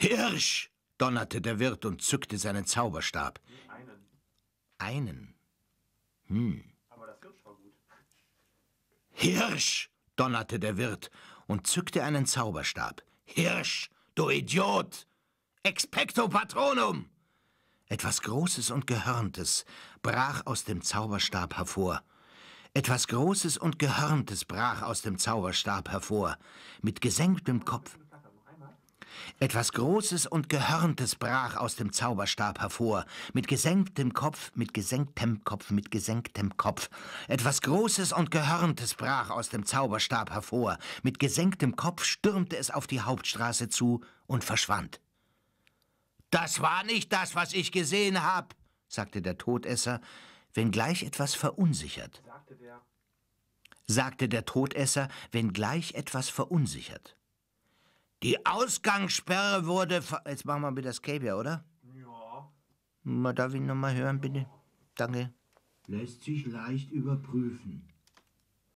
Hirsch! donnerte der Wirt und zückte seinen Zauberstab. Einen. Einen. Hm. Aber das Hirsch war gut. Hirsch! donnerte der Wirt und zückte einen Zauberstab. Hirsch, du Idiot! Expecto Patronum! Etwas Großes und Gehörntes brach aus dem Zauberstab hervor. Etwas Großes und Gehörntes brach aus dem Zauberstab hervor. Mit gesenktem Kopf etwas Großes und Gehörntes brach aus dem Zauberstab hervor, mit gesenktem Kopf, mit gesenktem Kopf, mit gesenktem Kopf. Etwas Großes und Gehörntes brach aus dem Zauberstab hervor, mit gesenktem Kopf stürmte es auf die Hauptstraße zu und verschwand. Das war nicht das, was ich gesehen hab, sagte der Todesser, wenngleich etwas verunsichert. Sagte der, sagte der Todesser, wenngleich etwas verunsichert. Die Ausgangssperre wurde. Jetzt machen wir mit das Cape her, oder? Ja. Mal darf ich nochmal hören, bitte? Danke. Lässt sich leicht überprüfen.